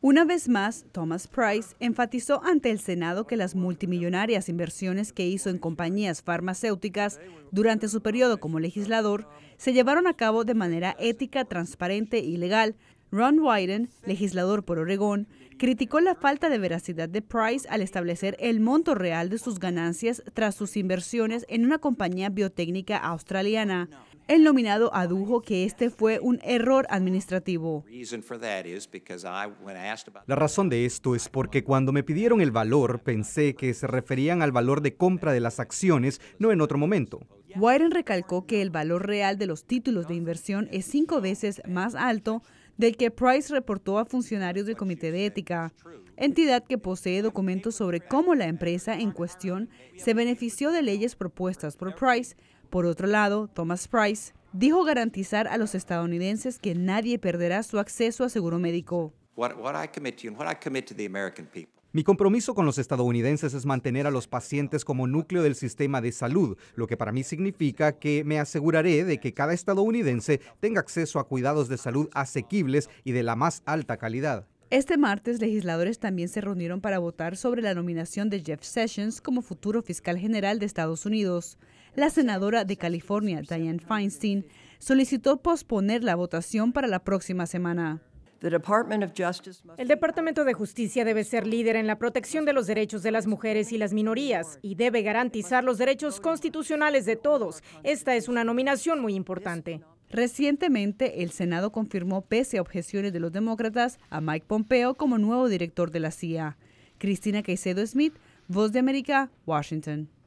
Una vez más, Thomas Price enfatizó ante el Senado que las multimillonarias inversiones que hizo en compañías farmacéuticas durante su periodo como legislador se llevaron a cabo de manera ética, transparente y legal. Ron Wyden, legislador por Oregón, criticó la falta de veracidad de Price al establecer el monto real de sus ganancias tras sus inversiones en una compañía biotécnica australiana. El nominado adujo que este fue un error administrativo. La razón de esto es porque cuando me pidieron el valor pensé que se referían al valor de compra de las acciones, no en otro momento. Warren recalcó que el valor real de los títulos de inversión es cinco veces más alto del que Price reportó a funcionarios del Comité de Ética, entidad que posee documentos sobre cómo la empresa en cuestión se benefició de leyes propuestas por Price. Por otro lado, Thomas Price dijo garantizar a los estadounidenses que nadie perderá su acceso a seguro médico. Mi compromiso con los estadounidenses es mantener a los pacientes como núcleo del sistema de salud, lo que para mí significa que me aseguraré de que cada estadounidense tenga acceso a cuidados de salud asequibles y de la más alta calidad. Este martes, legisladores también se reunieron para votar sobre la nominación de Jeff Sessions como futuro fiscal general de Estados Unidos. La senadora de California, Diane Feinstein, solicitó posponer la votación para la próxima semana. El Departamento de Justicia debe ser líder en la protección de los derechos de las mujeres y las minorías y debe garantizar los derechos constitucionales de todos. Esta es una nominación muy importante. Recientemente, el Senado confirmó, pese a objeciones de los demócratas, a Mike Pompeo como nuevo director de la CIA. Cristina Caicedo Smith, Voz de América, Washington.